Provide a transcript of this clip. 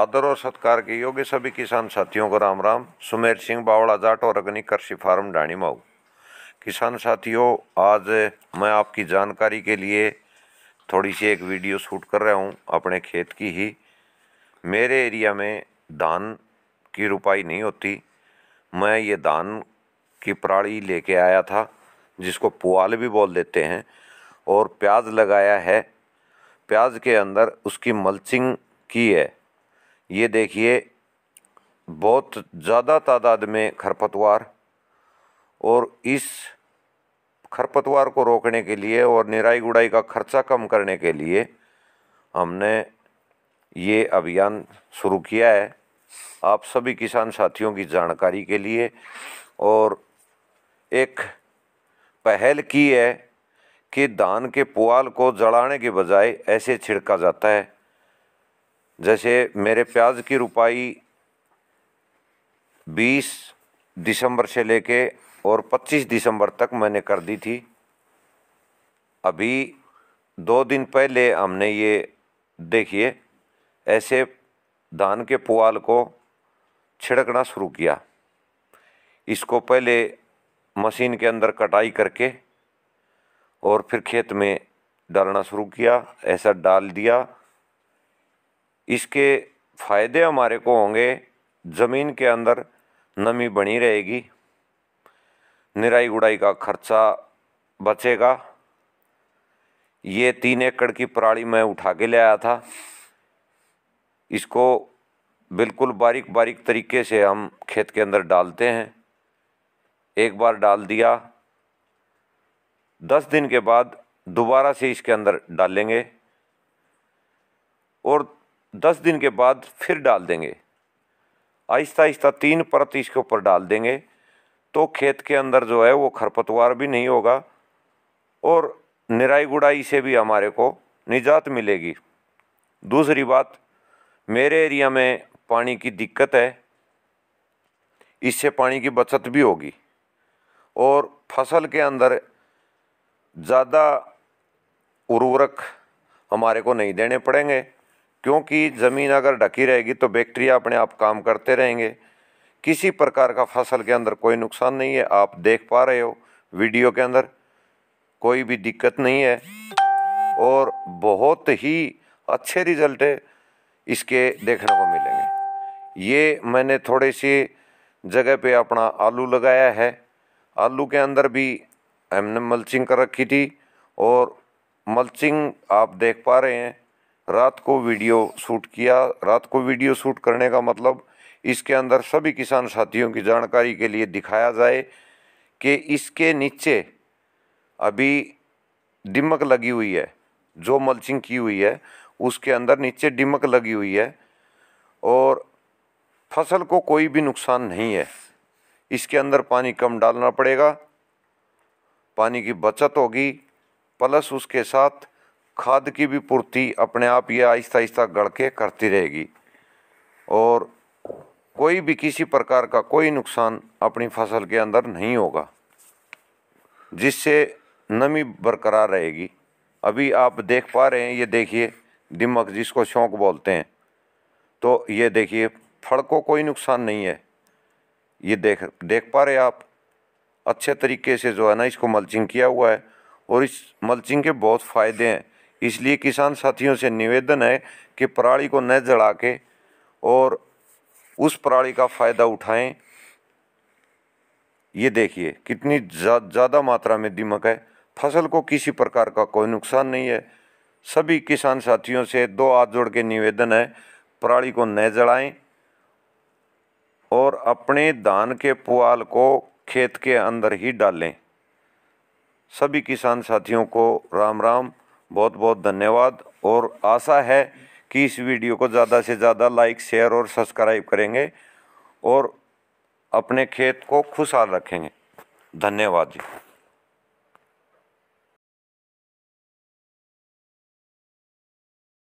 आदर और सत्कार के योग्य सभी किसान साथियों को राम राम सुमेर सिंह बावड़ा जाट और अग्नि कृषि फार्म डाणी माऊ किसान साथियों आज मैं आपकी जानकारी के लिए थोड़ी सी एक वीडियो शूट कर रहा हूँ अपने खेत की ही मेरे एरिया में धान की रुपाई नहीं होती मैं ये धान की प्राणी लेके आया था जिसको पुआल भी बोल देते हैं और प्याज लगाया है प्याज के अंदर उसकी मल्चिंग की है ये देखिए बहुत ज़्यादा तादाद में खरपतवार और इस खरपतवार को रोकने के लिए और निराई गुड़ाई का खर्चा कम करने के लिए हमने ये अभियान शुरू किया है आप सभी किसान साथियों की जानकारी के लिए और एक पहल की है कि धान के पुआल को जलाने के बजाय ऐसे छिड़का जाता है जैसे मेरे प्याज की रुपाई 20 दिसंबर से लेके और 25 दिसंबर तक मैंने कर दी थी अभी दो दिन पहले हमने ये देखिए ऐसे धान के पुआल को छिड़कना शुरू किया इसको पहले मशीन के अंदर कटाई करके और फिर खेत में डालना शुरू किया ऐसा डाल दिया इसके फ़ायदे हमारे को होंगे ज़मीन के अंदर नमी बनी रहेगी निराई गुड़ाई का खर्चा बचेगा ये तीन एकड़ की पराली मैं उठा के ले आया था इसको बिल्कुल बारीक बारीक तरीके से हम खेत के अंदर डालते हैं एक बार डाल दिया दस दिन के बाद दोबारा से इसके अंदर डालेंगे और दस दिन के बाद फिर डाल देंगे आहिस्ता आहिस्ता तीन परत इसके ऊपर डाल देंगे तो खेत के अंदर जो है वो खरपतवार भी नहीं होगा और निराई गुड़ाई से भी हमारे को निजात मिलेगी दूसरी बात मेरे एरिया में पानी की दिक्कत है इससे पानी की बचत भी होगी और फसल के अंदर ज़्यादा उर्वरक हमारे को नहीं देने पड़ेंगे क्योंकि ज़मीन अगर ढकी रहेगी तो बैक्टीरिया अपने आप काम करते रहेंगे किसी प्रकार का फसल के अंदर कोई नुकसान नहीं है आप देख पा रहे हो वीडियो के अंदर कोई भी दिक्कत नहीं है और बहुत ही अच्छे रिजल्ट इसके देखने को मिलेंगे ये मैंने थोड़े सी जगह पे अपना आलू लगाया है आलू के अंदर भी हमने मल्चिंग कर रखी थी और मल्चिंग आप देख पा रहे हैं रात को वीडियो शूट किया रात को वीडियो शूट करने का मतलब इसके अंदर सभी किसान साथियों की जानकारी के लिए दिखाया जाए कि इसके नीचे अभी दिमक लगी हुई है जो मल्चिंग की हुई है उसके अंदर नीचे दिमक लगी हुई है और फसल को कोई भी नुकसान नहीं है इसके अंदर पानी कम डालना पड़ेगा पानी की बचत होगी प्लस उसके साथ खाद की भी पूर्ति अपने आप ये आहिस्ता आहिस्ता गढ़ के करती रहेगी और कोई भी किसी प्रकार का कोई नुकसान अपनी फसल के अंदर नहीं होगा जिससे नमी बरकरार रहेगी अभी आप देख पा रहे हैं ये देखिए दिमक जिसको शौक बोलते हैं तो ये देखिए फड़ को कोई नुकसान नहीं है ये देख देख पा रहे आप अच्छे तरीके से जो है ना इसको मल्चिंग किया हुआ है और इस मल्चिंग के बहुत फ़ायदे हैं इसलिए किसान साथियों से निवेदन है कि पराली को न जड़ा के और उस पराली का फ़ायदा उठाएं ये देखिए कितनी ज़्यादा जा, मात्रा में दीमक है फसल को किसी प्रकार का कोई नुकसान नहीं है सभी किसान साथियों से दो हाथ जोड़ के निवेदन है पराली को न जड़ाएँ और अपने धान के पुआल को खेत के अंदर ही डालें सभी किसान साथियों को राम राम बहुत बहुत धन्यवाद और आशा है कि इस वीडियो को ज़्यादा से ज़्यादा लाइक शेयर और सब्सक्राइब करेंगे और अपने खेत को खुशहाल रखेंगे धन्यवाद जी